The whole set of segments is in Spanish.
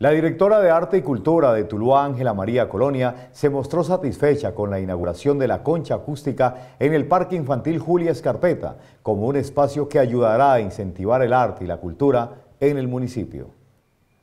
La directora de Arte y Cultura de Tuluá, Ángela María Colonia, se mostró satisfecha con la inauguración de la concha acústica en el Parque Infantil Julia Escarpeta, como un espacio que ayudará a incentivar el arte y la cultura en el municipio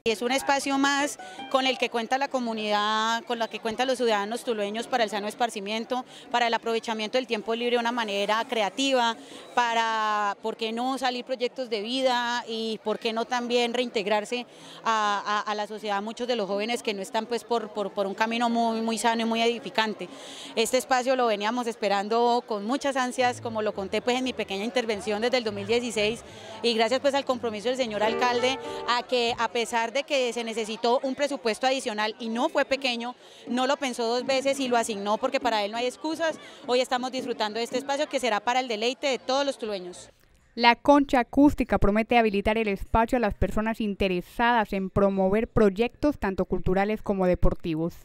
es un espacio más con el que cuenta la comunidad, con la que cuentan los ciudadanos tulueños para el sano esparcimiento, para el aprovechamiento del tiempo libre de una manera creativa, para, ¿por qué no salir proyectos de vida y por qué no también reintegrarse a, la sociedad muchos de los jóvenes que no están pues por, por, un camino muy, muy sano y muy edificante? Este espacio lo veníamos esperando con muchas ansias, como lo conté pues en mi pequeña intervención desde el 2016 y gracias pues al compromiso del señor alcalde a que a pesar de que se necesitó un presupuesto adicional y no fue pequeño, no lo pensó dos veces y lo asignó porque para él no hay excusas. Hoy estamos disfrutando de este espacio que será para el deleite de todos los tulueños. La concha acústica promete habilitar el espacio a las personas interesadas en promover proyectos tanto culturales como deportivos.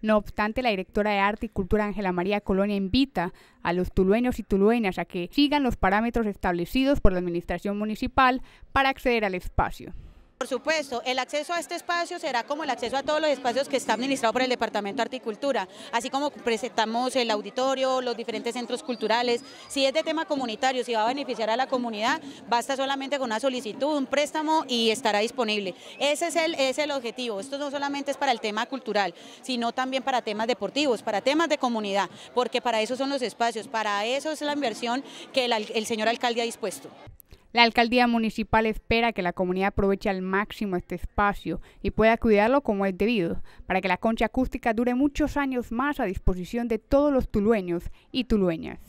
No obstante, la directora de Arte y Cultura Ángela María Colonia invita a los tulueños y tulueñas a que sigan los parámetros establecidos por la Administración Municipal para acceder al espacio. Por supuesto, el acceso a este espacio será como el acceso a todos los espacios que está administrado por el Departamento de Cultura, así como presentamos el auditorio, los diferentes centros culturales. Si es de tema comunitario, si va a beneficiar a la comunidad, basta solamente con una solicitud, un préstamo y estará disponible. Ese es el, es el objetivo. Esto no solamente es para el tema cultural, sino también para temas deportivos, para temas de comunidad, porque para eso son los espacios, para eso es la inversión que el señor alcalde ha dispuesto. La alcaldía municipal espera que la comunidad aproveche al máximo este espacio y pueda cuidarlo como es debido, para que la concha acústica dure muchos años más a disposición de todos los tulueños y tulueñas.